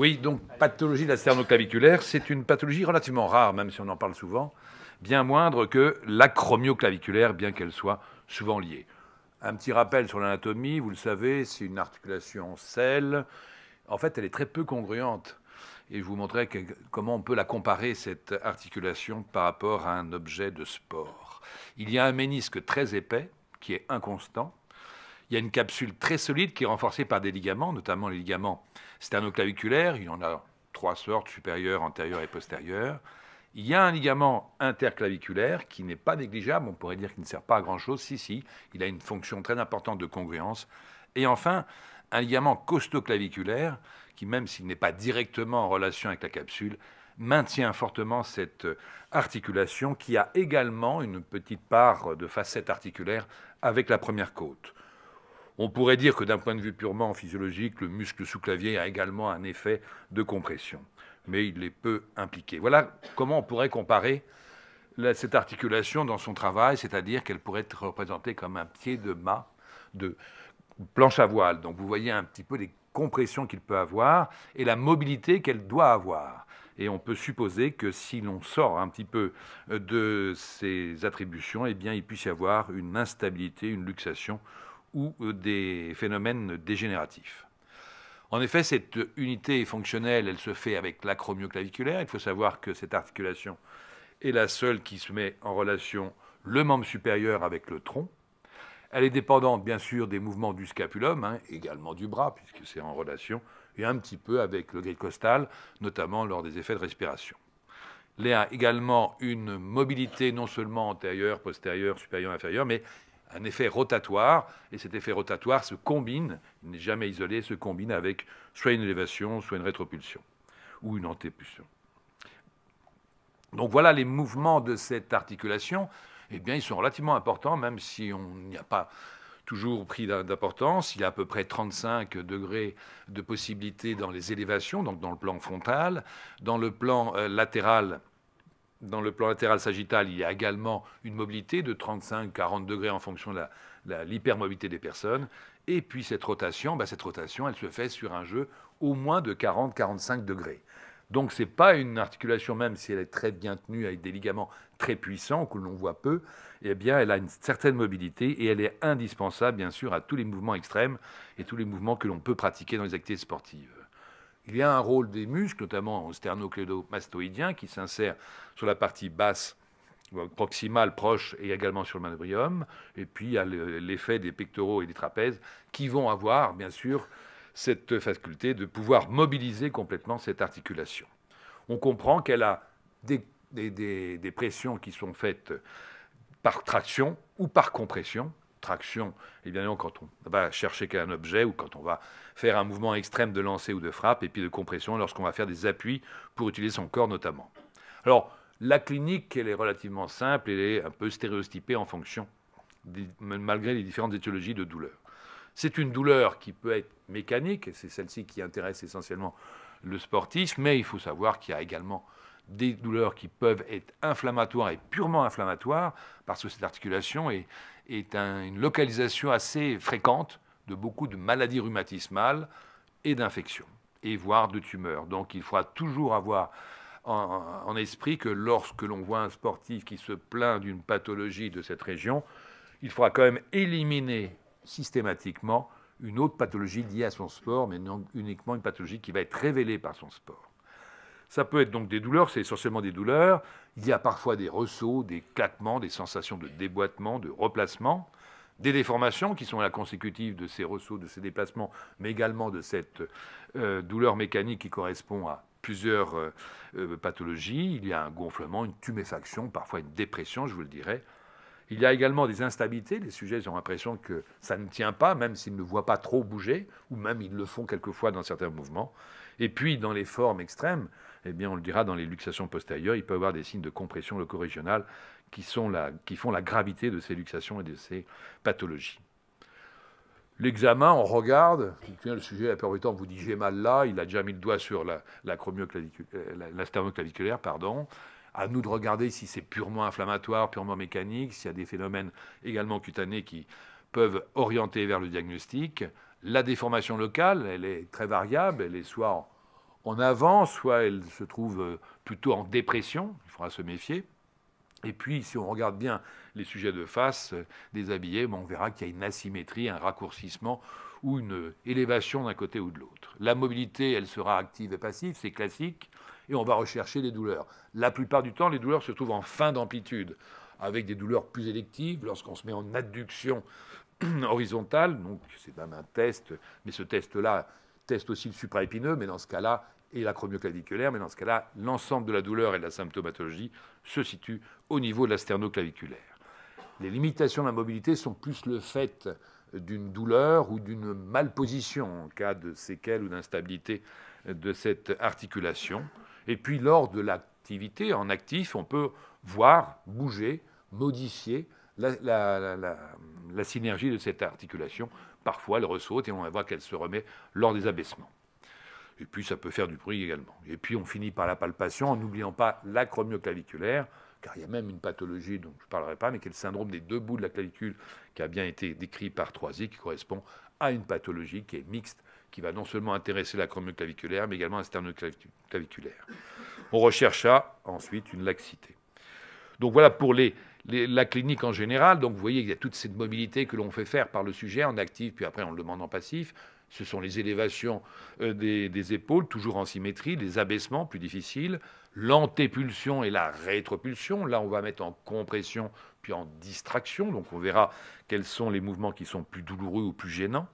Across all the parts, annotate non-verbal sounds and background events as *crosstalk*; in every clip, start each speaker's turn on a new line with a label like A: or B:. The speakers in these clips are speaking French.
A: Oui, donc pathologie de la sternoclaviculaire, c'est une pathologie relativement rare, même si on en parle souvent, bien moindre que l'acromioclaviculaire, bien qu'elle soit souvent liée. Un petit rappel sur l'anatomie, vous le savez, c'est une articulation selle. En fait, elle est très peu congruente. Et je vous montrerai comment on peut la comparer, cette articulation, par rapport à un objet de sport. Il y a un ménisque très épais, qui est inconstant. Il y a une capsule très solide qui est renforcée par des ligaments, notamment les ligaments sternoclaviculaire, il y en a trois sortes, supérieure, antérieure et postérieure. Il y a un ligament interclaviculaire qui n'est pas négligeable, on pourrait dire qu'il ne sert pas à grand-chose, si, si, il a une fonction très importante de congruence. Et enfin, un ligament costoclaviculaire qui, même s'il n'est pas directement en relation avec la capsule, maintient fortement cette articulation qui a également une petite part de facette articulaire avec la première côte. On pourrait dire que d'un point de vue purement physiologique, le muscle sous-clavier a également un effet de compression, mais il est peu impliqué. Voilà comment on pourrait comparer cette articulation dans son travail, c'est-à-dire qu'elle pourrait être représentée comme un pied de mât de planche à voile. Donc vous voyez un petit peu les compressions qu'il peut avoir et la mobilité qu'elle doit avoir. Et on peut supposer que si l'on sort un petit peu euh, de ces attributions, eh bien, il puisse y avoir une instabilité, une luxation ou euh, des phénomènes dégénératifs. En effet, cette unité fonctionnelle, elle se fait avec l'acromioclaviculaire. Il faut savoir que cette articulation est la seule qui se met en relation le membre supérieur avec le tronc. Elle est dépendante, bien sûr, des mouvements du scapulum, hein, également du bras, puisque c'est en relation, et un petit peu avec le gris costal, notamment lors des effets de respiration. Elle a également une mobilité non seulement antérieure, postérieure, supérieure, inférieure, mais un effet rotatoire, et cet effet rotatoire se combine, il n'est jamais isolé, se combine avec soit une élévation, soit une rétropulsion, ou une antépulsion. Donc voilà les mouvements de cette articulation, eh bien ils sont relativement importants, même si on n'y a pas toujours pris d'importance. Il y a à peu près 35 degrés de possibilité dans les élévations, donc dans le plan frontal. Dans le plan euh, latéral, dans le plan latéral sagittal, il y a également une mobilité de 35-40 degrés en fonction de l'hypermobilité des personnes. Et puis cette rotation, bah, cette rotation, elle se fait sur un jeu au moins de 40-45 degrés. Donc ce n'est pas une articulation, même si elle est très bien tenue avec des ligaments très puissants que l'on voit peu, eh bien elle a une certaine mobilité et elle est indispensable bien sûr à tous les mouvements extrêmes et tous les mouvements que l'on peut pratiquer dans les activités sportives. Il y a un rôle des muscles, notamment sternoclédomastoïdien, qui s'insère sur la partie basse proximale, proche et également sur le manubrium. Et puis il y a l'effet des pectoraux et des trapèzes qui vont avoir, bien sûr, cette faculté de pouvoir mobiliser complètement cette articulation. On comprend qu'elle a des pressions qui sont faites par traction ou par compression, traction, et quand on va chercher un objet ou quand on va faire un mouvement extrême de lancer ou de frappe, et puis de compression lorsqu'on va faire des appuis pour utiliser son corps notamment. Alors, la clinique, elle est relativement simple, elle est un peu stéréotypée en fonction, malgré les différentes étiologies de douleur. C'est une douleur qui peut être mécanique, et c'est celle-ci qui intéresse essentiellement le sportif, mais il faut savoir qu'il y a également des douleurs qui peuvent être inflammatoires et purement inflammatoires, parce que cette articulation est, est une localisation assez fréquente de beaucoup de maladies rhumatismales et d'infections, et voire de tumeurs. Donc il faudra toujours avoir en esprit que lorsque l'on voit un sportif qui se plaint d'une pathologie de cette région, il faudra quand même éliminer systématiquement une autre pathologie liée à son sport, mais non uniquement une pathologie qui va être révélée par son sport. Ça peut être donc des douleurs, c'est essentiellement des douleurs. Il y a parfois des ressauts, des claquements, des sensations de déboîtement, de replacement, des déformations qui sont la consécutive de ces ressauts, de ces déplacements, mais également de cette euh, douleur mécanique qui correspond à plusieurs euh, euh, pathologies. Il y a un gonflement, une tuméfaction, parfois une dépression, je vous le dirais. Il y a également des instabilités. Les sujets ont l'impression que ça ne tient pas, même s'ils ne voient pas trop bouger, ou même ils le font quelquefois dans certains mouvements. Et puis, dans les formes extrêmes, eh bien, on le dira dans les luxations postérieures, il peut y avoir des signes de compression locorégionale qui, qui font la gravité de ces luxations et de ces pathologies. L'examen, on regarde, le sujet, la vous dit j'ai mal là, il a déjà mis le doigt sur la, la, euh, pardon. À nous de regarder si c'est purement inflammatoire, purement mécanique, s'il y a des phénomènes également cutanés qui peuvent orienter vers le diagnostic. La déformation locale, elle est très variable, elle est soit en avant, soit elle se trouve euh, plutôt en dépression, il faudra se méfier. Et puis, si on regarde bien les sujets de face euh, déshabillés, on verra qu'il y a une asymétrie, un raccourcissement ou une euh, élévation d'un côté ou de l'autre. La mobilité, elle sera active et passive, c'est classique, et on va rechercher les douleurs. La plupart du temps, les douleurs se trouvent en fin d'amplitude, avec des douleurs plus électives lorsqu'on se met en adduction *clears throat* horizontale, donc c'est même un test, mais ce test-là, teste aussi le supraépineux, mais dans ce cas-là, et l'acromioclaviculaire, mais dans ce cas-là, l'ensemble de la douleur et de la symptomatologie se situe au niveau de la sternoclaviculaire. Les limitations de la mobilité sont plus le fait d'une douleur ou d'une malposition en cas de séquelles ou d'instabilité de cette articulation. Et puis lors de l'activité en actif, on peut voir, bouger, modifier la, synergie de cette articulation. Parfois, elle ressaut, et on va voir qu'elle se remet lors des abaissements. Et puis, ça peut faire du bruit également. Et puis, on finit par la palpation en n'oubliant pas l'acromioclaviculaire, car il y a même une pathologie dont je ne parlerai pas, mais qui est le syndrome des deux bouts de la clavicule, qui a bien été décrit par Troisi, qui correspond à une pathologie qui est mixte, qui va non seulement intéresser l'acromioclaviculaire, mais également un sternoclaviculaire. On rechercha ensuite une laxité. Donc voilà pour les, la clinique en général. Donc vous voyez, qu'il y a toute cette mobilité que l'on fait faire par le sujet en actif, puis après on le demande en passif. Ce sont les élévations euh, des, épaules, toujours en symétrie, les abaissements plus difficiles, l'antépulsion et la rétropulsion. Là, on va mettre en compression puis en distraction. Donc on verra quels sont les mouvements qui sont plus douloureux ou plus gênants.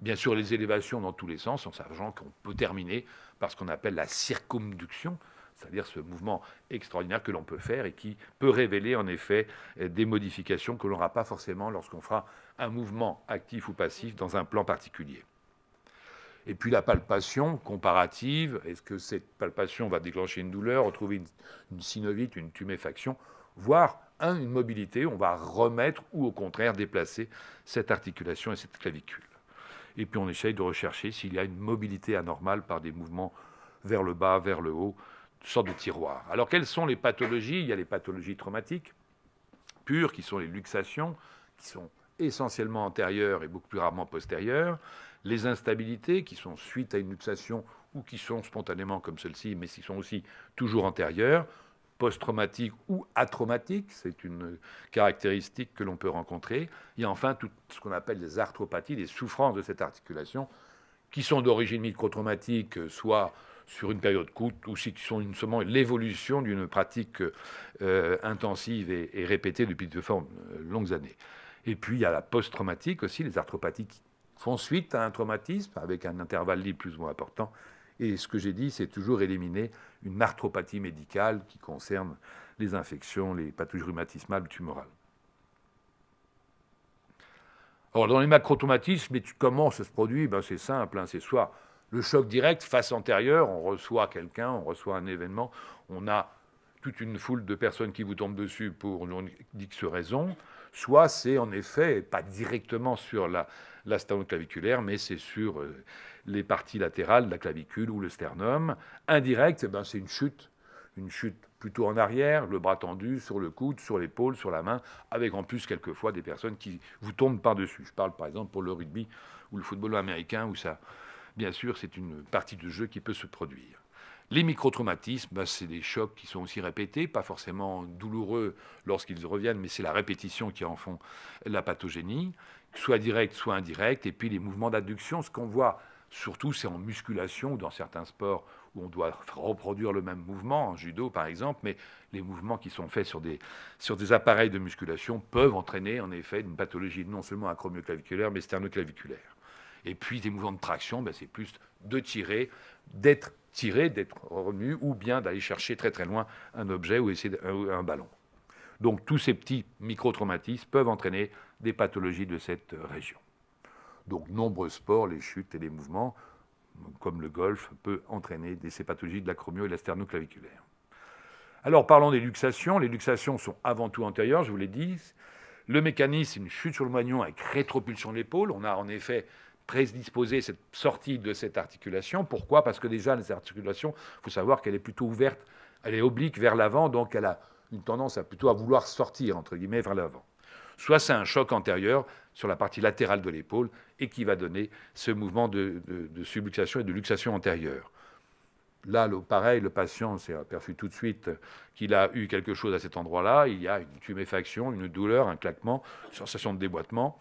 A: Bien sûr, les élévations dans tous les sens, en sachant qu'on peut terminer par ce qu'on appelle la circumduction, c'est-à-dire ce mouvement extraordinaire que l'on peut faire et qui peut révéler en effet euh, des modifications que l'on n'aura pas forcément lorsqu'on fera un mouvement actif ou passif dans un plan particulier. Et puis la palpation comparative, est-ce que cette palpation va déclencher une douleur, retrouver une, synovite, une tuméfaction, voire une mobilité, on va remettre ou au contraire déplacer cette articulation et cette clavicule. Et puis on essaye de rechercher s'il y a une mobilité anormale par des mouvements vers le bas, vers le haut, sortes de tiroir. Alors quelles sont les pathologies Il y a les pathologies traumatiques pures, qui sont les luxations, qui sont essentiellement antérieures et beaucoup plus rarement postérieures, les instabilités, qui sont suite à une luxation ou qui sont spontanément comme celle-ci, mais qui sont aussi toujours antérieures, post traumatiques ou atraumatiques, c'est une caractéristique que l'on peut rencontrer. Il y a enfin tout ce qu'on appelle les arthropathies, les souffrances de cette articulation, qui sont d'origine micro-traumatique, soit sur une période courte ou si sont une, seulement l'évolution d'une pratique euh, intensive et, répétée depuis de euh, longues années. Et puis il y a la post-traumatique aussi, les arthropathies qui font suite à un traumatisme avec un intervalle libre plus ou moins important. Et ce que j'ai dit, c'est toujours éliminer une arthropathie médicale qui concerne les infections, les pathologies rhumatismales, tumorales. Alors, dans les macro-traumatismes, comment ça se produit ben, C'est simple, hein, c'est soit le choc direct, face antérieure, on reçoit quelqu'un, on reçoit un événement, on a toute une foule de personnes qui vous tombent dessus pour une X raison. Soit c'est en effet, pas directement sur la, la claviculaire, mais c'est sur euh, les parties latérales de la clavicule ou le sternum. Indirect, eh ben, c'est une chute, une chute plutôt en arrière, le bras tendu, sur le coude, sur l'épaule, sur la main, avec en plus quelquefois des personnes qui vous tombent par-dessus. Je parle par exemple pour le rugby ou le football américain ou ça, bien sûr, c'est une partie de jeu qui peut se produire. Les microtraumatismes, ben, c'est des chocs qui sont aussi répétés, pas forcément douloureux lorsqu'ils reviennent, mais c'est la répétition qui en font la pathogénie, soit directe, soit indirecte. Et puis les mouvements d'adduction, ce qu'on voit surtout, c'est en musculation ou dans certains sports où on doit reproduire le même mouvement, en judo par exemple, mais les mouvements qui sont faits sur des, sur des appareils de musculation peuvent entraîner en effet une pathologie non seulement acromioclaviculaire, mais sternoclaviculaire. Et puis des mouvements de traction, ben, c'est plus de tirer, d'être tiré, d'être revenu, ou bien d'aller chercher très très loin un objet ou essayer euh, un, ballon. Donc tous ces petits micro-traumatismes peuvent entraîner des pathologies de cette région. Donc nombreux sports, les chutes et les mouvements, comme le golf, peuvent entraîner des, ces pathologies de l'acromio et la sternoclaviculaire. Alors parlons des luxations. Les luxations sont avant tout antérieures, je vous l'ai dit. Le mécanisme, c'est une chute sur le moignon avec rétropulsion de l'épaule. On a en effet disposer cette sortie de cette articulation. Pourquoi Parce que déjà, les articulations il faut savoir qu'elle est plutôt ouverte, elle est oblique vers l'avant, donc elle a une tendance à plutôt à vouloir sortir, entre guillemets, vers l'avant. Soit c'est un choc antérieur sur la partie latérale de l'épaule et qui va donner ce mouvement de, de subluxation et de luxation antérieure. Là, pareil, le patient s'est aperçu tout de suite qu'il a eu quelque chose à cet endroit-là. Il y a une tuméfaction, une douleur, un claquement, une sensation de déboîtement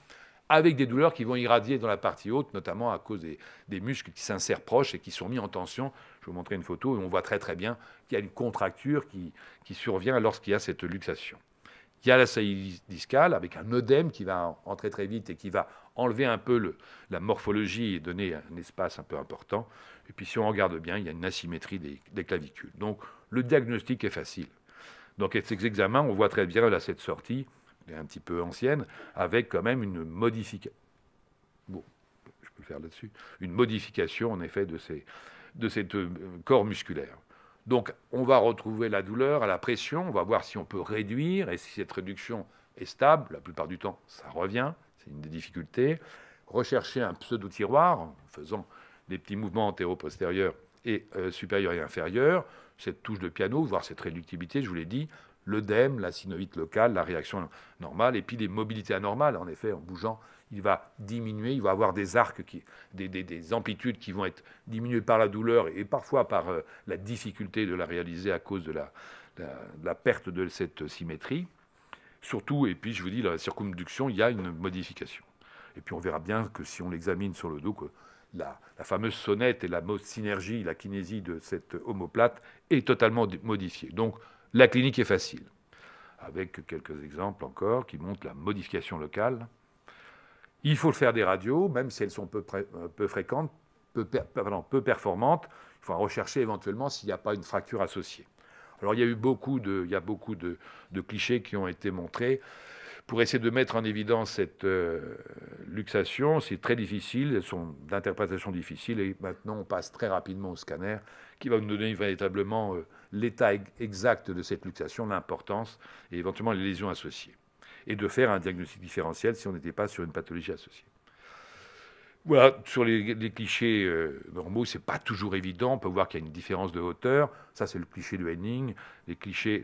A: avec des douleurs qui vont irradier dans la partie haute, notamment à cause des, muscles qui s'insèrent proches et qui sont mis en tension. Je vais vous montrer une photo et on voit très très bien qu'il y a une contracture qui, survient lorsqu'il y a cette luxation. Il y a la saillie discale avec un œdème qui va entrer très vite et qui va enlever un peu la morphologie et donner un espace un peu important. Et puis si on regarde bien, il y a une asymétrie des, clavicules. Donc le diagnostic est facile. Donc avec ces examens, on voit très bien là cette sortie elle est un petit peu ancienne, avec quand même une modification. Bon, je peux le faire là-dessus. Une modification, en effet, de ces, de euh, corps musculaires. Donc, on va retrouver la douleur à la pression, on va voir si on peut réduire, et si cette réduction est stable, la plupart du temps, ça revient, c'est une des difficultés. Rechercher un pseudo-tiroir, faisant des petits mouvements antéro-postérieurs et supérieur supérieurs et inférieurs, cette touche de piano, voir cette réductibilité, je vous l'ai dit, l'œdème, e la synovite locale, la réaction normale, et puis les mobilités anormales. En effet, en bougeant, il va diminuer, il va avoir des arcs, qui, des, amplitudes qui vont être diminuées par la douleur et parfois par euh, la difficulté de la réaliser à cause de la, perte de cette symétrie. Surtout, et puis je vous dis, la circumduction, il y a une modification. Et puis on verra bien que si on l'examine sur le dos, que la, fameuse sonnette et la synergie, la kinésie de cette omoplate est totalement modifiée. Donc la clinique est facile, avec quelques exemples encore qui montrent la modification locale. Il faut faire des radios, même si elles sont peu, euh, fréquentes, peu, performantes. Il faut rechercher éventuellement s'il n'y a pas une fracture associée. Alors il y a eu beaucoup de, de clichés qui ont été montrés pour essayer de mettre en évidence cette euh, luxation. C'est très difficile, elles sont d'interprétation difficile, et maintenant on passe très rapidement au scanner qui va nous donner véritablement euh, l'état exact de cette luxation, l'importance et éventuellement les lésions associées. Et de faire un diagnostic différentiel si on n'était pas sur une pathologie associée. Voilà, sur les, clichés normaux, euh, normaux, c'est pas toujours évident. On peut voir qu'il y a une différence de hauteur. Ça, c'est le cliché de Henning. Les clichés,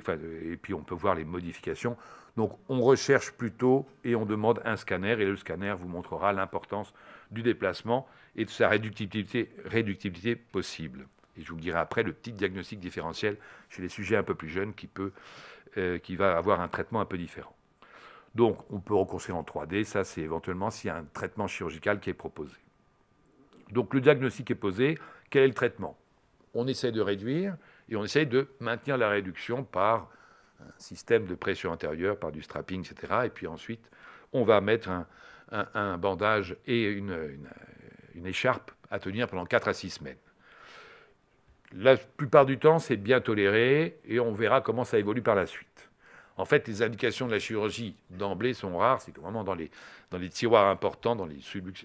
A: et puis on peut voir les modifications. Donc on recherche plutôt et on demande un scanner et le scanner vous montrera l'importance du déplacement et de sa réductibilité, possible. Et je vous dirai après le petit diagnostic différentiel chez les sujets un peu plus jeunes qui, peut, euh, qui va avoir un traitement un peu différent. Donc on peut reconstruire en 3D, ça c'est éventuellement s'il y a un traitement chirurgical qui est proposé. Donc le diagnostic est posé, quel est le traitement On essaie de réduire et on essaie de maintenir la réduction par un système de pression intérieure par du strapping, etc. Et puis ensuite, on va mettre un, bandage et une, écharpe à tenir pendant 4 à 6 semaines. La plupart du temps, c'est bien toléré et on verra comment ça évolue par la suite. En fait, les indications de la chirurgie d'emblée sont rares, c'est vraiment dans les, tiroirs importants, dans les,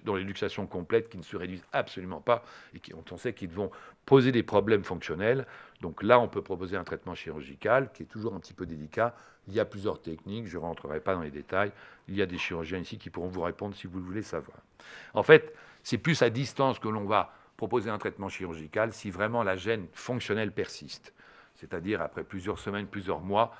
A: dans les luxations complètes qui ne se réduisent absolument pas et qui, on sait qu'ils vont poser des problèmes fonctionnels. Donc là, on peut proposer un traitement chirurgical qui est toujours un petit peu délicat. Il y a plusieurs techniques, je ne rentrerai pas dans les détails. Il y a des chirurgiens ici qui pourront vous répondre si vous le voulez savoir. En fait, c'est plus à distance que l'on va proposer un traitement chirurgical si vraiment la gêne fonctionnelle persiste. C'est-à-dire, après plusieurs semaines, plusieurs mois,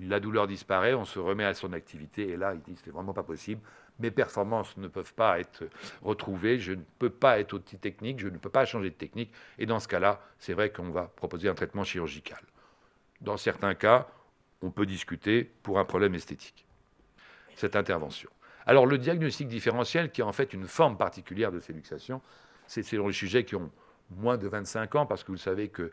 A: la douleur disparaît, on se remet à son activité, et là, ils disent, c'est vraiment pas possible, mes performances ne peuvent pas être retrouvées, je ne peux pas être outil technique, je ne peux pas changer de technique. Et dans ce cas-là, c'est vrai qu'on va proposer un traitement chirurgical. Dans certains cas, on peut discuter pour un problème esthétique, cette intervention. Alors le diagnostic différentiel, qui est en fait une forme particulière de séluxation, c'est selon les sujets qui ont moins de 25 ans, parce que vous savez que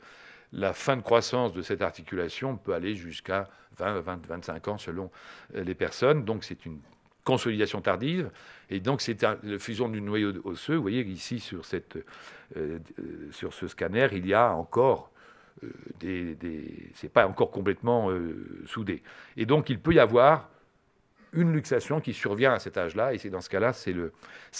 A: la fin de croissance de cette articulation peut aller jusqu'à 20, 20, 25 ans selon les personnes. Donc c'est une consolidation tardive. Et donc, c'est la fusion du noyau osseux. Vous voyez ici, sur, cette, euh, euh, sur ce scanner, il y a encore euh, des... c'est pas encore complètement soudé. Et donc, il peut y avoir une luxation qui survient à cet âge-là. Et c'est dans ce cas-là, c'est le,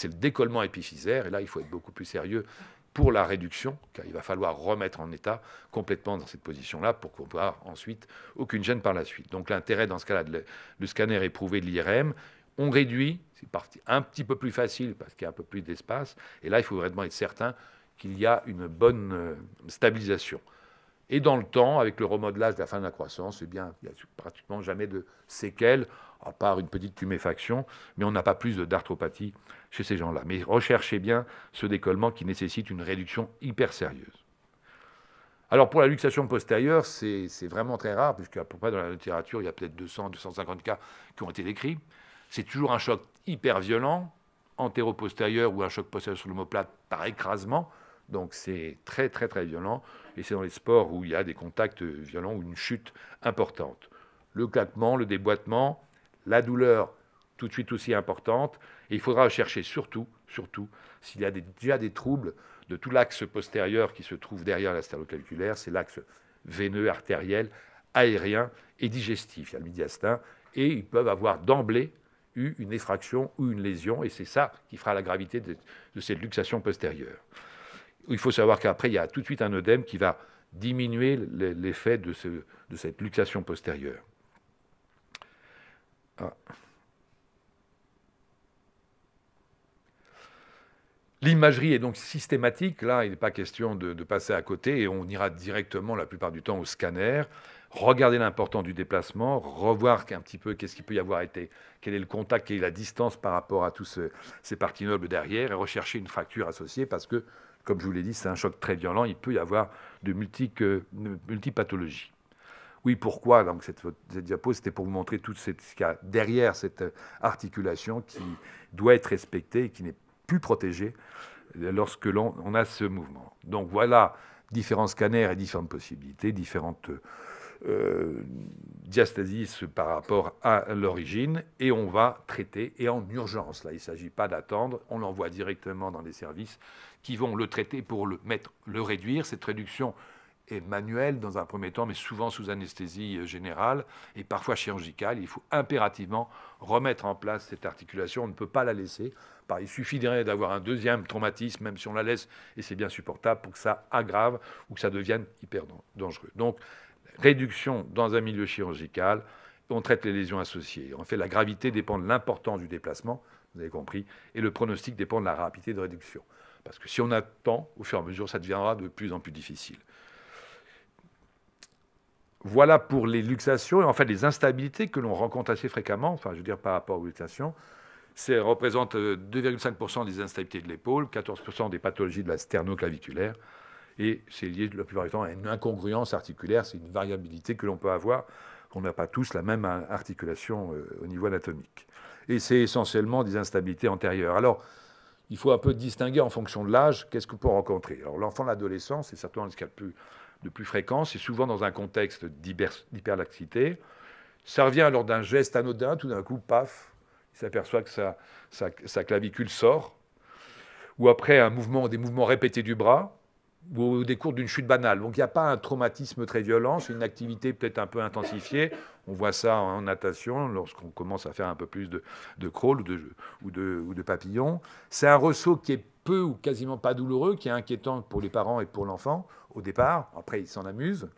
A: le décollement épiphysaire. Et là, il faut être beaucoup plus sérieux pour la réduction, car il va falloir remettre en état complètement dans cette position-là pour qu'on voit ensuite aucune gêne par la suite. Donc l'intérêt dans ce cas-là le scanner éprouvé de l'IRM, on réduit, c'est un petit peu plus facile parce qu'il y a un peu plus d'espace, et là, il faut vraiment être certain qu'il y a une bonne euh, stabilisation. Et dans le temps, avec le remodelage de la fin de la croissance, eh bien, il n'y a pratiquement jamais de séquelles, à part une petite tuméfaction, mais on n'a pas plus d'arthropathie chez ces gens-là. Mais recherchez bien ce décollement qui nécessite une réduction hyper sérieuse. Alors pour la luxation postérieure, c'est vraiment très rare, à peu près dans la littérature, il y a peut-être 200, 250 cas qui ont été décrits c'est toujours un choc hyper violent, antéro-postérieur ou un choc postérieur sur l'omoplate par écrasement. Donc c'est très très très violent et c'est dans les sports où il y a des contacts violents ou une chute importante. Le claquement, le déboîtement, la douleur tout de suite aussi importante et il faudra chercher surtout, surtout, s'il y a des, déjà des troubles de tout l'axe postérieur qui se trouve derrière la c'est l'axe veineux, artériel, aérien et digestif. Il y a le médiastin et ils peuvent avoir d'emblée une effraction ou une lésion, et c'est ça qui fera la gravité de, cette luxation postérieure. Il faut savoir qu'après, il y a tout de suite un œdème qui va diminuer l'effet de, cette luxation postérieure. Ah. L'imagerie est donc systématique. Là, il n'est pas question de, passer à côté et on ira directement la plupart du temps au scanner, regarder l'important du déplacement, revoir un petit peu qu'est-ce qui peut y avoir été, quel est le contact, quelle la distance par rapport à tous ces parties nobles derrière et rechercher une fracture associée parce que, comme je vous l'ai dit, c'est un choc très violent. Il peut y avoir de multiples euh, multipathologies. Oui, pourquoi Donc, cette, cette diapo, c'était pour vous montrer tout ce qu'il y a derrière cette euh, articulation qui doit être respectée et qui n'est plus lorsque l'on a ce mouvement. Donc voilà différents scanners et différentes possibilités, différentes euh, diastases par rapport à l'origine, et on va traiter, et en urgence, là il ne s'agit pas d'attendre, on l'envoie directement dans les services qui vont le traiter pour le, mettre, le réduire, cette réduction et manuelle dans un premier temps, mais souvent sous anesthésie euh, générale et parfois chirurgicale. Il faut impérativement remettre en place cette articulation. On ne peut pas la laisser. Il suffirait d'avoir un deuxième traumatisme, même si on la laisse, et c'est bien supportable, pour que ça aggrave ou que ça devienne hyper dangereux. Donc, réduction dans un milieu chirurgical, on traite les lésions associées. En fait, la gravité dépend de l'importance du déplacement, vous avez compris, et le pronostic dépend de la rapidité de réduction. Parce que si on attend, au fur et à mesure, ça deviendra de plus en plus difficile voilà pour les luxations et en fait les instabilités que l'on rencontre assez fréquemment, enfin je veux dire par rapport aux luxations. Ça représente 2,5% des instabilités de l'épaule, 14% des pathologies de la sternoclaviculaire et c'est lié la plupart du temps à une incongruence articulaire, c'est une variabilité que l'on peut avoir. On n'a pas tous la même articulation euh, au niveau anatomique. Et c'est essentiellement des instabilités antérieures. Alors, il faut un peu distinguer en fonction de l'âge, qu'est-ce qu'on peut rencontrer. Alors, l'enfant, l'adolescent, c'est certainement ce qu'il y de plus de plus fréquence, c'est souvent dans un contexte d'hyperlaxité. Ça revient lors d'un geste anodin, tout d'un coup, paf, il s'aperçoit que sa, sa, clavicule sort, ou après un mouvement, des mouvements répétés du bras, ou au cours d'une chute banale. Donc il n'y a pas un traumatisme très violent, c'est une activité peut-être un peu intensifiée. On voit ça en natation lorsqu'on commence à faire un peu plus de, crawl ou de, ou ou de papillon. C'est un ressaut qui est peu ou quasiment pas douloureux, qui est inquiétant pour les parents et pour l'enfant au départ. Après, ils s'en amusent.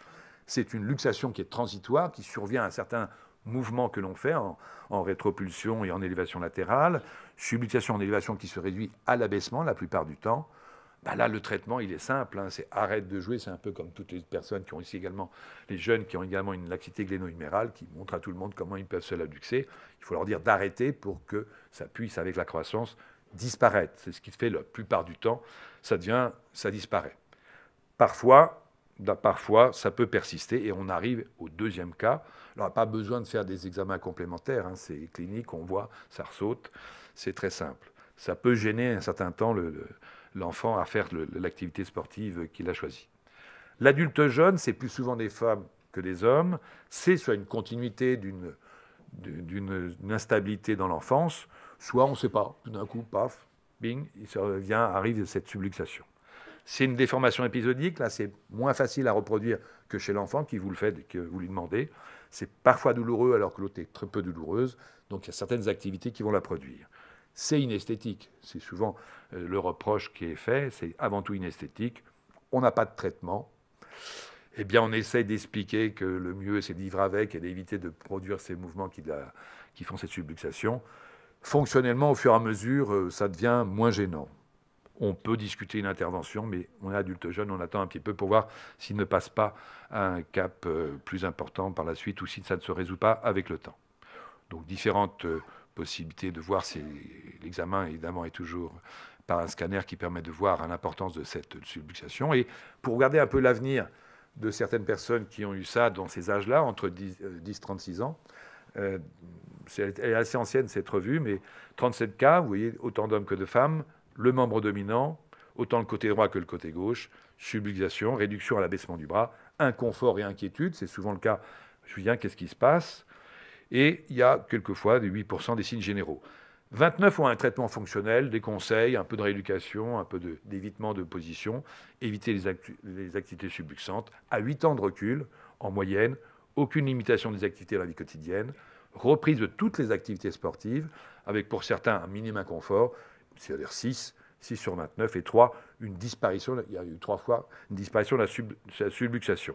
A: C'est une luxation qui est transitoire, qui survient à un certain mouvement que l'on fait en, rétropulsion et en élévation latérale, subluxation en élévation qui se réduit à l'abaissement la plupart du temps. Bah là, le traitement, il est simple. Hein, c'est arrête de jouer. C'est un peu comme toutes les personnes qui ont ici également, les jeunes qui ont également une laxité gléno-humérale, qui montrent à tout le monde comment ils peuvent se luxer Il faut leur dire d'arrêter pour que ça puisse, avec la croissance, disparaître. C'est ce qui fait la plupart du temps, ça ça disparaît. Parfois, bah, parfois, ça peut persister et on arrive au deuxième cas. n'a pas besoin de faire des examens complémentaires, hein, c'est clinique, on voit, ça ressaute, c'est très simple. Ça peut gêner un certain temps l'enfant à faire l'activité sportive qu'il a choisie. L'adulte jeune, c'est plus souvent des femmes que des hommes, c'est soit une continuité d'une instabilité dans l'enfance, soit on ne sait pas, tout d'un coup, paf, bing, il se revient, arrive cette subluxation. C'est une déformation épisodique, là c'est moins facile à reproduire que chez l'enfant qui vous le fait, que vous lui demandez. C'est parfois douloureux alors que l'autre est très peu douloureuse, donc il y a certaines activités qui vont la produire. C'est inesthétique, c'est souvent euh, le reproche qui est fait, c'est avant tout inesthétique, on n'a pas de traitement. Eh bien, on essaie d'expliquer que le mieux, c'est de vivre avec et d'éviter de produire ces mouvements qui font cette subluxation fonctionnellement, au fur et à mesure, euh, ça devient moins gênant. On peut discuter une intervention, mais on est adulte jeune, on attend un petit peu pour voir s'il ne passe pas un cap euh, plus important par la suite ou si ça ne se résout pas avec le temps. Donc différentes euh, possibilités de voir si l'examen, évidemment, est toujours par un scanner qui permet de voir l'importance de cette subluxation. Et pour regarder un peu l'avenir de certaines personnes qui ont eu ça dans ces âges-là, entre 10-36 ans, euh, c'est elle est assez ancienne cette revue, mais 37 cas, vous voyez, autant d'hommes que de femmes, le membre dominant, autant le côté droit que le côté gauche, subluxation, réduction à l'abaissement du bras, inconfort et inquiétude, c'est souvent le cas. Je viens, hein, qu'est-ce qui se passe Et il y a quelquefois des 8% des signes généraux. 29 ont un traitement fonctionnel, des conseils, un peu de rééducation, un peu d'évitement de, position, éviter les, les activités subluxantes. À 8 ans de recul, en moyenne, aucune limitation des activités de la vie quotidienne, reprise de toutes les activités sportives, avec pour certains un minimum inconfort, c'est-à-dire 6, 6 sur 29, et 3, une disparition, il y a eu trois fois une disparition de la, subluxation.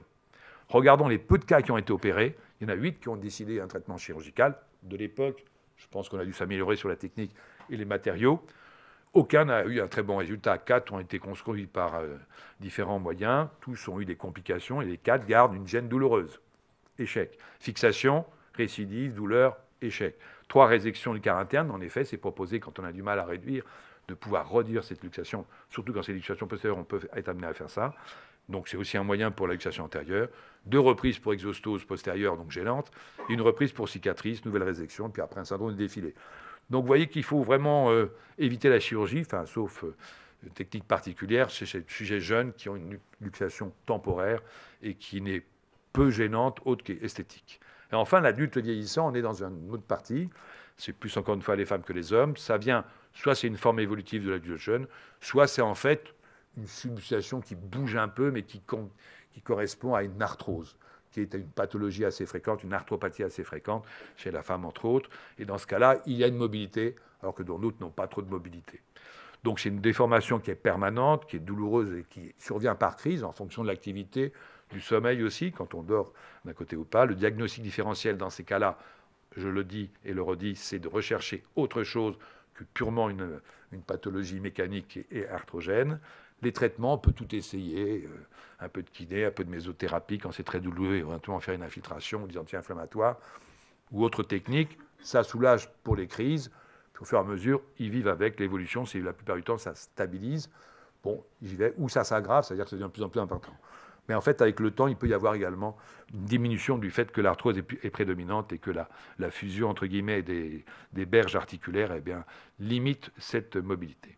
A: Regardons les peu de cas qui ont été opérés, il y en a 8 qui ont décidé un traitement chirurgical de l'époque, je pense qu'on a dû s'améliorer sur la technique et les matériaux. Aucun n'a eu un très bon résultat. Quatre ont été construits par euh, différents moyens. Tous ont eu des complications et les quatre gardent une gêne douloureuse échec. Fixation, récidive, douleur, échec. Trois résections du quart interne, en effet, c'est proposé quand on a du mal à réduire, de pouvoir redire cette luxation, surtout quand c'est luxation postérieure, on peut être amené à faire ça. Donc c'est aussi un moyen pour la luxation antérieure. Deux reprises pour exostose postérieure, donc gênante, une reprise pour cicatrice, nouvelle résection, puis après un syndrome de défilé. Donc vous voyez qu'il faut vraiment euh, éviter la chirurgie, enfin, sauf euh, technique particulière, chez ces sujets jeunes qui ont une luxation temporaire et qui n'est peu gênante, autre qu'esthétique. Et enfin, l'adulte vieillissant, on est dans une autre partie. C'est plus encore une fois les femmes que les hommes. Ça vient, soit c'est une forme évolutive de l'adulte jeune, soit c'est en fait une substitution qui bouge un peu, mais qui, qui correspond à une arthrose qui est une pathologie assez fréquente, une arthropathie assez fréquente chez la femme entre autres. Et dans ce cas-là, il y a une mobilité, alors que dans d'autres n'ont pas trop de mobilité. Donc c'est une déformation qui est permanente, qui est douloureuse et qui survient par crise en fonction de l'activité, du sommeil aussi, quand on dort d'un côté ou pas. Le diagnostic différentiel, dans ces cas-là, je le dis et le redis, c'est de rechercher autre chose que purement une, pathologie mécanique et, arthrogène. Les traitements, on peut tout essayer, euh, un peu de kiné, un peu de mésothérapie quand c'est très douloureux, éventuellement faire une infiltration ou des anti-inflammatoires ou autre technique. Ça soulage pour les crises. Puis au fur et à mesure, ils vivent avec l'évolution. la plupart du temps, ça stabilise. Bon, j'y vais. Ou ça s'aggrave, c'est-à-dire que ça devient de plus en plus important. Mais en fait, avec le temps, il peut y avoir également une diminution du fait que l'arthrose est, prédominante et que la, fusion, entre guillemets, des, berges articulaires eh bien, limite cette mobilité.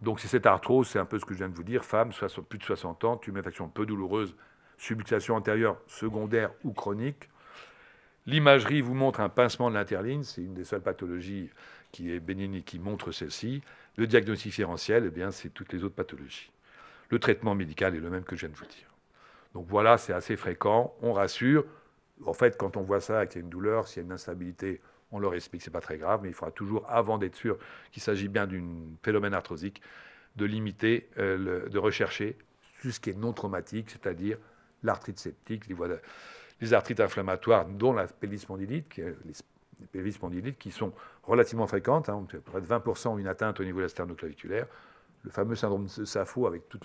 A: Donc c'est cette arthrose, c'est un peu ce que je viens de vous dire, femme, plus de 60 ans, tuméfaction peu douloureuse, subluxation antérieure, secondaire ou chronique. L'imagerie vous montre un pincement de l'interligne, c'est une des seules pathologies qui est bénigne et qui montre celle-ci. Le diagnostic différentiel, eh bien, c'est toutes les autres pathologies le traitement médical est le même que je viens de vous dire. Donc voilà, c'est assez fréquent, on rassure. En fait, quand on voit ça, qu'il y a une douleur, s'il y a une instabilité, on leur explique que ce n'est pas très grave, mais il faudra toujours, avant d'être sûr qu'il s'agit bien d'un phénomène arthrosique, de limiter, euh, de rechercher ce qui est non traumatique, c'est-à-dire l'arthrite septique, les, arthrites inflammatoires, dont la pélispondylite, qui, les qui sont relativement fréquentes, hein, près de 20% une atteinte au niveau de la sternoclaviculaire, le fameux syndrome de Sappho avec tous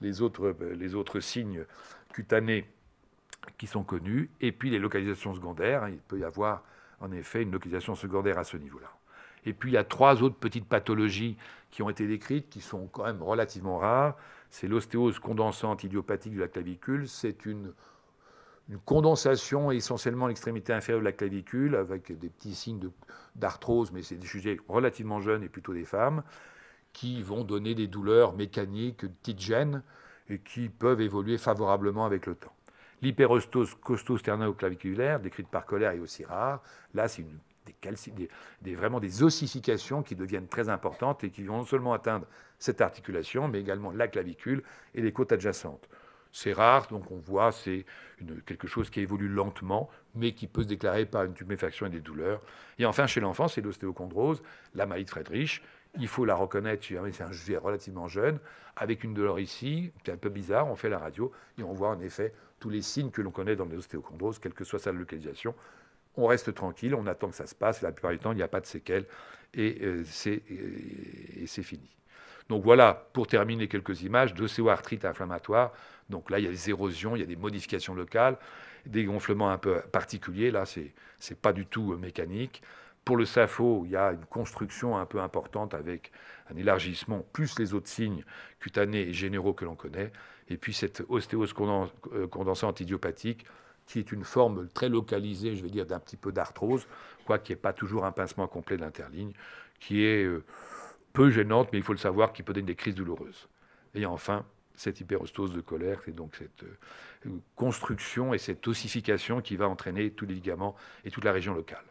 A: les, autres, signes cutanés qui sont connus, et puis les localisations secondaires. Il peut y avoir en effet une localisation secondaire à ce niveau-là. Et puis il y a trois autres petites pathologies qui ont été décrites, qui sont quand même relativement rares. C'est l'ostéose condensante idiopathique de la clavicule. C'est une, une, condensation essentiellement à l'extrémité inférieure de la clavicule, avec des petits signes d'arthrose, mais c'est des sujets relativement jeunes et plutôt des femmes qui vont donner des douleurs mécaniques, petites petite et qui peuvent évoluer favorablement avec le temps. L'hyperostose costo claviculaire, décrite par Colère, est aussi rare. Là, c'est vraiment des ossifications qui deviennent très importantes et qui vont non seulement atteindre cette articulation, mais également la clavicule et les côtes adjacentes. C'est rare, donc on voit, c'est quelque chose qui évolue lentement, mais qui peut se déclarer par une tuméfaction et des douleurs. Et enfin, chez l'enfant, c'est l'ostéochondrose, la maladie de Friedrich, il faut la reconnaître, c'est un sujet relativement jeune, avec une douleur ici, est un peu bizarre, on fait la radio et on voit en effet tous les signes que l'on connaît dans les ostéochondroses, quelle que soit sa localisation. On reste tranquille, on attend que ça se passe, la plupart du temps il n'y a pas de séquelles et euh, c'est fini. Donc voilà, pour terminer quelques images, d'ostéoarthrite inflammatoire. Donc là, il y a des érosions, il y a des modifications locales, des gonflements un peu particuliers. Là, c'est n'est pas du tout euh, mécanique. Pour le SAFO, il y a une construction un peu importante avec un élargissement, plus les autres signes cutanés et généraux que l'on connaît. Et puis cette ostéose euh, condensée antidiopathique, qui est une forme très localisée, je vais dire, d'un petit peu d'arthrose, quoi qui ait pas toujours un pincement complet de l'interligne, qui est euh, peu gênante, mais il faut le savoir, qui peut donner des crises douloureuses. Et enfin, cette hyperostose de colère, c'est donc cette euh, construction et cette ossification qui va entraîner tous les ligaments et toute la région locale.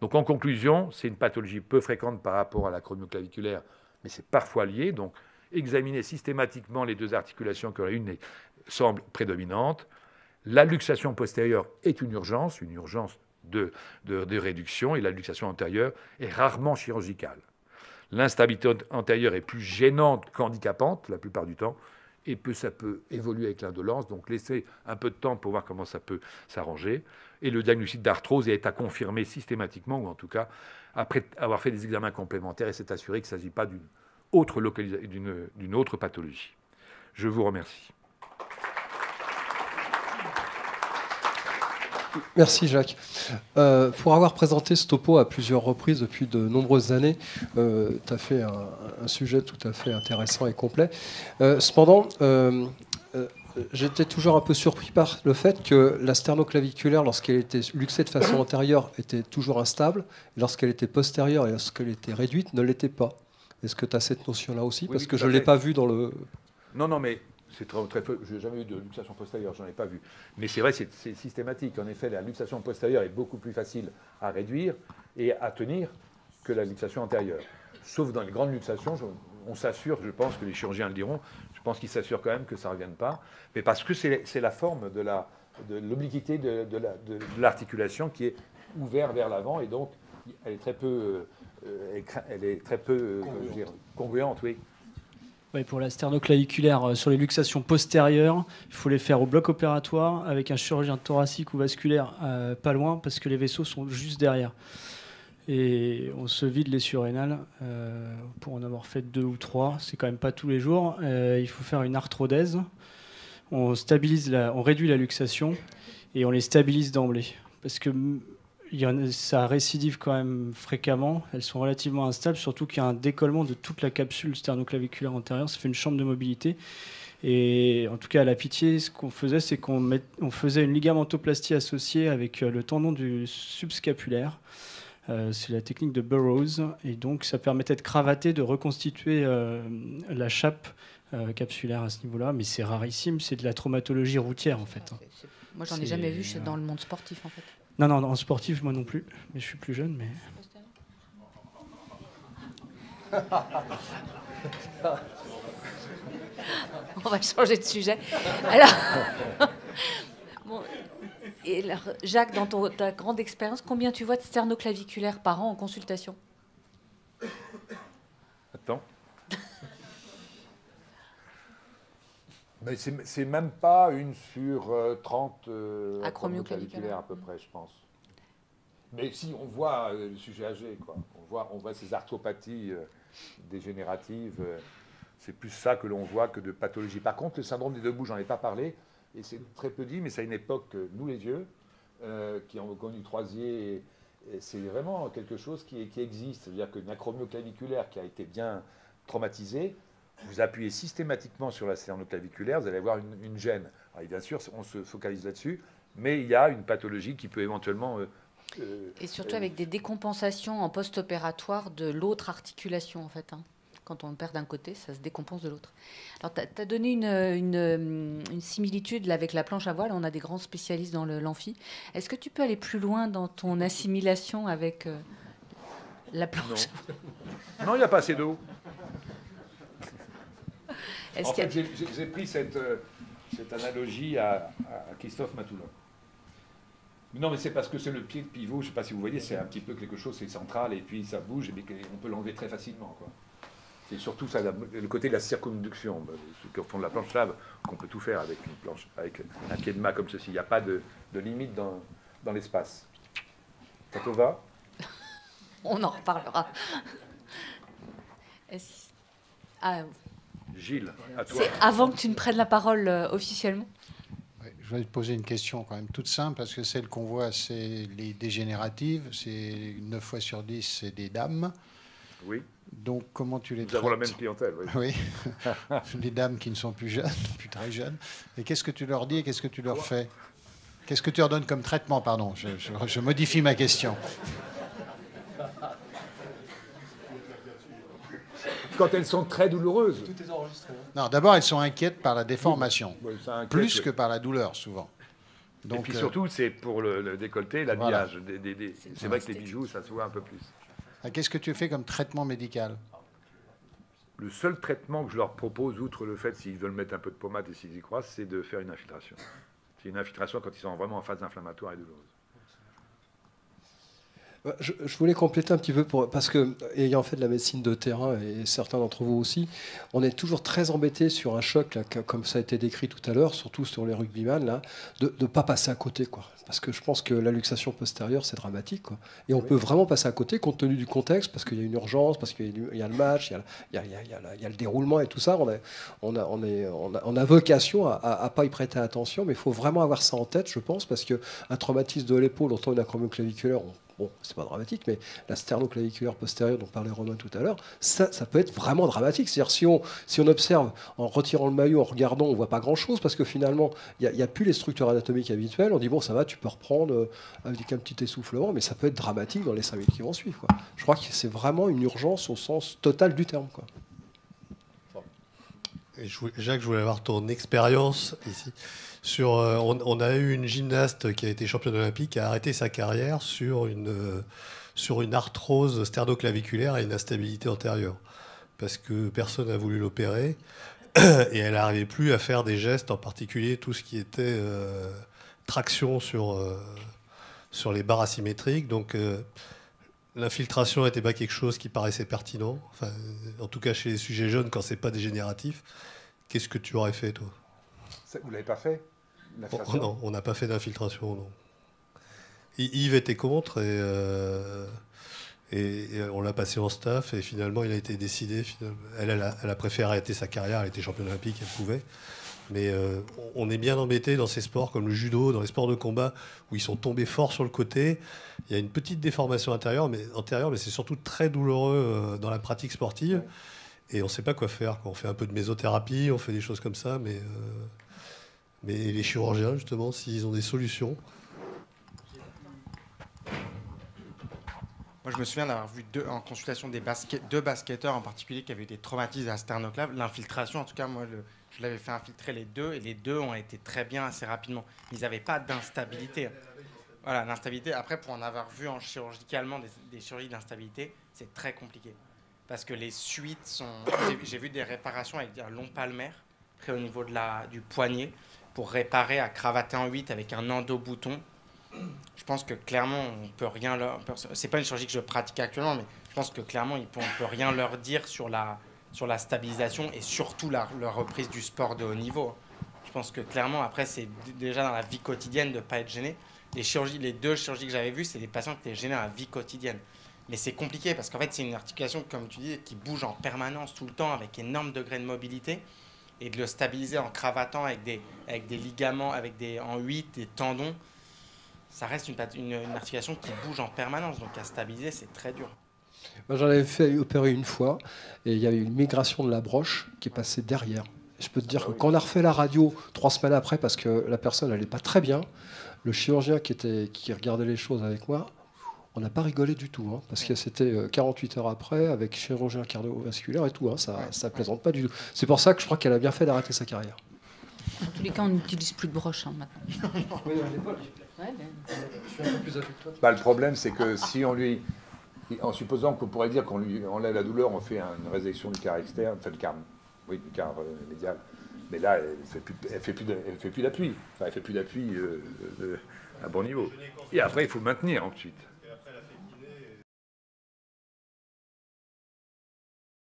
A: Donc en conclusion, c'est une pathologie peu fréquente par rapport à la chromioclaviculaire, mais c'est parfois lié. Donc examiner systématiquement les deux articulations que une semble prédominante. La luxation postérieure est une urgence, une urgence de, de réduction, et la luxation antérieure est rarement chirurgicale. L'instabilité antérieure est plus gênante qu'handicapante la plupart du temps, et ça peut évoluer avec l'indolence. Donc laisser un peu de temps pour voir comment ça peut s'arranger. Et le diagnostic d'arthrose est à confirmer systématiquement, ou en tout cas après avoir fait des examens complémentaires et s'est assuré qu'il ne s'agit pas d'une autre, d'une autre pathologie. Je vous remercie.
B: Merci Jacques. Euh, pour avoir présenté ce topo à plusieurs reprises depuis de nombreuses années, euh, tu as fait un, sujet tout à fait intéressant et complet. Euh, cependant, j'étais toujours un peu surpris par le fait que la sternoclaviculaire, lorsqu'elle était luxée de façon antérieure, était toujours instable, lorsqu'elle était postérieure et lorsqu'elle était réduite, ne l'était pas. Est-ce que tu as cette notion-là aussi Parce que je ne l'ai pas vu dans le...
A: Non, non, mais c'est très, très peu. Je n'ai jamais eu de luxation postérieure, je n'en ai pas vu. Mais c'est vrai, c'est systématique. En effet, la luxation postérieure est beaucoup plus facile à réduire et à tenir que la luxation antérieure. Sauf dans les grandes luxations, on s'assure, je pense que les chirurgiens le diront, je pense qu'ils s'assurent quand même que ça ne revienne pas. Mais parce que c'est la forme de l'obliquité de, de l'articulation qui est ouverte vers l'avant et donc elle est très peu, euh, euh, elle est, très peu euh, congruente oui
C: pour la sternoclaviculaire, euh, sur les luxations postérieures, il faut les faire au bloc opératoire avec un chirurgien thoracique ou vasculaire euh, pas loin parce que les vaisseaux sont juste derrière. Et on se vide les surrénales euh, pour en avoir fait deux ou trois. C'est quand même pas tous les jours. il faut faire une arthrodèse. On stabilise, la, on réduit la luxation et on les stabilise d'emblée parce que ça récidive quand même fréquemment. Elles sont relativement instables, surtout qu'il y a un décollement de toute la capsule sternoclaviculaire antérieure. Ça fait une chambre de mobilité. Et en tout cas, à la pitié, ce qu'on faisait, c'est qu'on on faisait une ligamentoplastie associée avec euh, le tendon du subscapulaire. Euh, c'est la technique de Burroughs. Et donc, ça permettait de cravater, de reconstituer euh, la chape capsulaire à ce niveau-là. Mais c'est rarissime, c'est de la traumatologie routière, en fait. Hein. Moi, j'en ai jamais vu dans le monde sportif, en fait. Non, non, en sportif, moi non plus. Mais je suis plus jeune, mais.
B: *laughs* On va changer de sujet.
D: *laughs* et Jacques, dans ton, ta grande expérience, combien tu vois de sternoclaviculaires par an en consultation
A: Mais c'est même pas une sur 30 euh, euh, acromioclaviculaire à peu près, je pense. Mais si on voit euh, le sujet âgé, quoi. On voit, ces arthropathies dégénératives. c'est plus ça que l'on voit que de pathologie. Par contre, le syndrome des deux bouts, j'en ai pas parlé, et c'est très peu dit, mais c'est à une époque, nous les vieux, qui ont connu Troisier, c'est vraiment quelque chose qui, qui existe. C'est-à-dire qu'une acromioclaviculaire qui a été bien traumatisée, vous appuyez systématiquement sur la claviculaire, vous allez avoir une, gêne. et bien sûr, on se focalise là-dessus, mais il y a une pathologie qui peut éventuellement... Euh, euh, et surtout avec
D: des décompensations en post-opératoire de l'autre articulation, en fait. Hein. Quand on perd d'un côté, ça se décompense de l'autre. Alors, tu as, donné une, une, euh, similitude avec la planche à voile. On a des grands spécialistes dans l'amphi. Est-ce que tu peux aller plus loin dans ton assimilation avec la
E: planche
A: Non, il n'y a pas assez d'eau. En fait, j'ai pris cette, euh, cette analogie à, Christophe Matoulon. Non, mais c'est parce que c'est le pied de pivot, je ne sais pas si vous voyez, c'est un petit peu quelque chose, c'est central, et puis ça bouge, mais on peut l'enlever très facilement. C'est surtout ça, le côté de la circonduction bah, Au fond de la planche lave, qu'on peut tout faire avec une planche, avec un pied de mât comme ceci. Il n'y a pas de, de limite dans, dans l'espace. Ça va
D: *laughs* On en reparlera. Ah,
A: Gilles, à toi. avant que tu ne
D: prennes la parole euh, officiellement.
B: Je vais te poser une question quand même toute simple, parce que celle qu'on voit, c'est les dégénératives. C'est 9 fois sur 10, c'est des dames. Oui. Donc comment tu les Nous traites avons la même clientèle, oui. oui. *laughs* les dames qui ne sont plus jeunes, *laughs* plus très jeunes. Et qu'est-ce que tu leur dis et qu'est-ce que tu leur fais Qu'est-ce que tu leur donnes comme traitement Pardon, je modifie ma question. quand elles sont très douloureuses. Hein. Non, d'abord, elles sont inquiètes par la déformation, plus que par la douleur, souvent. Donc, et puis euh,
A: surtout, c'est pour le, décolleté, l'habillage. C'est vrai que les bijoux, ça se voit un peu plus.
B: Ah, qu'est-ce que tu fais comme traitement médical
A: Le seul traitement que je leur propose, outre le fait s'ils veulent mettre un peu de pommade et s'ils y croient, c'est de faire une infiltration. C'est une infiltration quand ils sont vraiment en phase inflammatoire et douloureuse.
B: Euh, je, voulais compléter un petit peu parce que, ayant fait de la médecine de terrain et certains d'entre vous aussi, on est toujours très embêté sur un choc, comme ça a été décrit tout à l'heure, surtout sur les rugbyman, là, de ne pas passer à côté. Quoi. Parce que je pense que la luxation postérieure, c'est dramatique. Et on peut vraiment passer à côté compte tenu du contexte, parce qu'il y a une urgence, parce qu'il y, a le match, il y, a, le déroulement et tout ça. On a, on on est, on a, vocation à ne pas y prêter attention, mais il faut vraiment avoir ça en tête, je pense, parce qu'un traumatisme de l'épaule, autant une acromioclaviculaire, on bon, c'est pas dramatique, mais la sternoclaviculaire postérieure dont parlait Romain tout à l'heure, ça, peut être vraiment dramatique. C'est-à-dire si on, si on observe en retirant le maillot, en regardant, on voit pas grand-chose parce que finalement, il n'y a, plus les structures anatomiques habituelles. On dit bon, ça va, tu peux reprendre euh, avec un petit essoufflement, mais ça peut être dramatique dans les 5 minutes qui vont suivre. Je crois que c'est vraiment une urgence au sens total du terme.
E: Jacques, je voulais avoir ton expérience ici. Euh, on, a eu une gymnaste qui a été championne olympique qui a arrêté sa carrière sur une, euh, sur une arthrose sternoclaviculaire et une instabilité antérieure. Parce que personne n'a voulu l'opérer *clears throat* et elle n'arrivait plus à faire des gestes, en particulier tout ce qui était euh, traction sur, sur les barres asymétriques. Donc l'infiltration n'était pas quelque chose qui paraissait pertinent. en tout cas, chez les sujets jeunes, quand c'est pas dégénératif, qu'est-ce que tu aurais fait, toi
A: Vous Vous l'avez pas fait oh, Non,
E: on n'a pas fait d'infiltration, non. Yves était contre euh, et, on l'a passé en staff et finalement il a été décidé. Elle, elle a préféré arrêter sa carrière, elle était championne olympique, elle pouvait. Mais euh, on est bien embêté dans ces sports comme le judo, dans les sports de combat, où ils sont tombés fort sur le côté. Il y a une petite déformation intérieure, mais, antérieure, mais c'est surtout très douloureux euh, dans la pratique sportive. Et on ne sait pas quoi faire. On fait un peu de mésothérapie, on fait des choses comme ça, mais, euh, mais les chirurgiens, justement, s'ils ont des solutions.
D: Moi, je me souviens d'avoir vu deux, en consultation des deux basketteurs en particulier qui avaient été traumatisés à sternoclave. L'infiltration, en tout cas, moi, le, je l'avais fait infiltrer les deux, et les deux ont été très bien assez rapidement. Ils n'avaient pas d'instabilité. Voilà, l'instabilité, après, pour en avoir vu en chirurgicalement des, des chirurgies d'instabilité, c'est très compliqué. Parce que les suites sont... J'ai vu des réparations avec un long palmaire, près au niveau de la, du poignet, pour réparer à cravater en 8 avec un endo-bouton. Je pense que clairement, on peut rien leur... C'est pas une chirurgie que je pratique actuellement, mais je pense que clairement, on peut rien leur dire sur la sur la stabilisation et surtout la, reprise du sport de haut niveau. Je pense que clairement, après, c'est déjà dans la vie quotidienne de ne pas être gêné. Les, chirurgies, les deux chirurgies que j'avais vues, c'est des patients qui étaient gênés dans la vie quotidienne. Mais c'est compliqué parce qu'en fait, c'est une articulation, comme tu dis, qui bouge en permanence tout le temps avec énorme degré de mobilité. Et de le stabiliser en cravatant avec des, avec des ligaments, avec des, en 8, des tendons, ça reste une articulation qui bouge en permanence. Donc à stabiliser, c'est très dur.
B: J'en avais fait opérer une fois et il y avait une migration de la broche qui est passée derrière. Je peux te dire ah que quand on a refait la radio trois semaines après parce que la personne n'allait pas très bien, le chirurgien qui, était, qui regardait les choses avec moi, on n'a pas rigolé du tout, hein, parce que c'était 48 euh, heures après, avec chirurgien cardiovasculaire et tout, hein, ça ne plaisante pas du tout. C'est pour ça que je crois qu'elle a bien fait d'arrêter sa carrière.
D: En tous les cas, on n'utilise plus de broche maintenant.
A: Bah, le problème, c'est que si on lui en supposant qu'on pourrait dire qu'on lui enlève la douleur, on fait une résection du car externe, enfin, le du car euh, médial. Mais là, elle ne fait plus, fait d'appui. Enfin, elle fait plus d'appui euh, euh, à bon niveau. Et après, il faut maintenir ensuite.